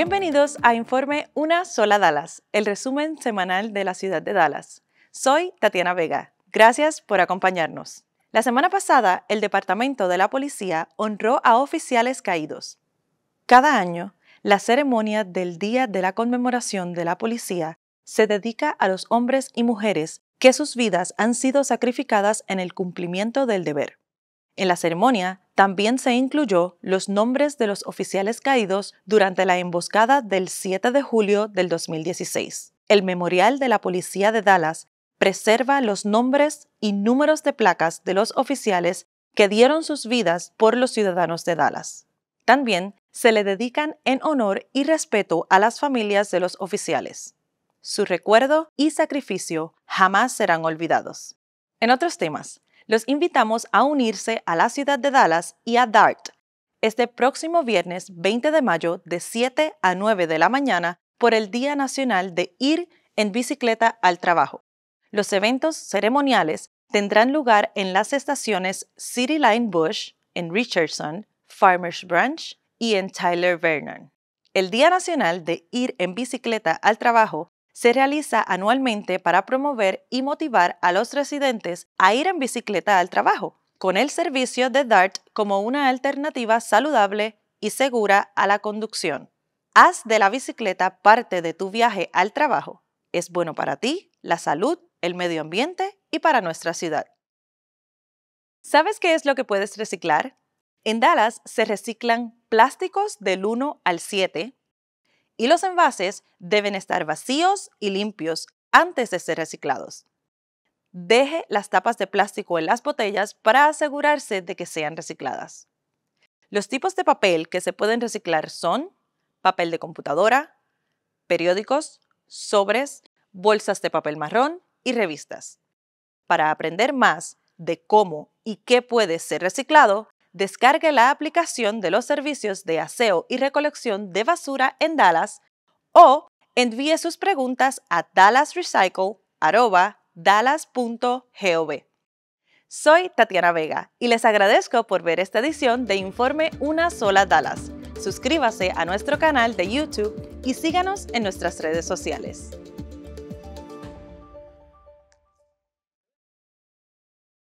Bienvenidos a Informe Una Sola Dallas, el resumen semanal de la ciudad de Dallas. Soy Tatiana Vega. Gracias por acompañarnos. La semana pasada, el Departamento de la Policía honró a oficiales caídos. Cada año, la ceremonia del Día de la Conmemoración de la Policía se dedica a los hombres y mujeres que sus vidas han sido sacrificadas en el cumplimiento del deber. En la ceremonia también se incluyó los nombres de los oficiales caídos durante la emboscada del 7 de julio del 2016. El Memorial de la Policía de Dallas preserva los nombres y números de placas de los oficiales que dieron sus vidas por los ciudadanos de Dallas. También se le dedican en honor y respeto a las familias de los oficiales. Su recuerdo y sacrificio jamás serán olvidados. En otros temas, los invitamos a unirse a la ciudad de Dallas y a DART este próximo viernes 20 de mayo de 7 a 9 de la mañana por el Día Nacional de Ir en Bicicleta al Trabajo. Los eventos ceremoniales tendrán lugar en las estaciones City Line Bush, en Richardson, Farmers Branch y en Tyler Vernon. El Día Nacional de Ir en Bicicleta al Trabajo se realiza anualmente para promover y motivar a los residentes a ir en bicicleta al trabajo, con el servicio de DART como una alternativa saludable y segura a la conducción. Haz de la bicicleta parte de tu viaje al trabajo. Es bueno para ti, la salud, el medio ambiente y para nuestra ciudad. ¿Sabes qué es lo que puedes reciclar? En Dallas se reciclan plásticos del 1 al 7, y los envases deben estar vacíos y limpios antes de ser reciclados. Deje las tapas de plástico en las botellas para asegurarse de que sean recicladas. Los tipos de papel que se pueden reciclar son papel de computadora, periódicos, sobres, bolsas de papel marrón y revistas. Para aprender más de cómo y qué puede ser reciclado, descargue la aplicación de los servicios de aseo y recolección de basura en Dallas o envíe sus preguntas a dallasrecycle.gov. Soy Tatiana Vega y les agradezco por ver esta edición de Informe Una Sola Dallas. Suscríbase a nuestro canal de YouTube y síganos en nuestras redes sociales.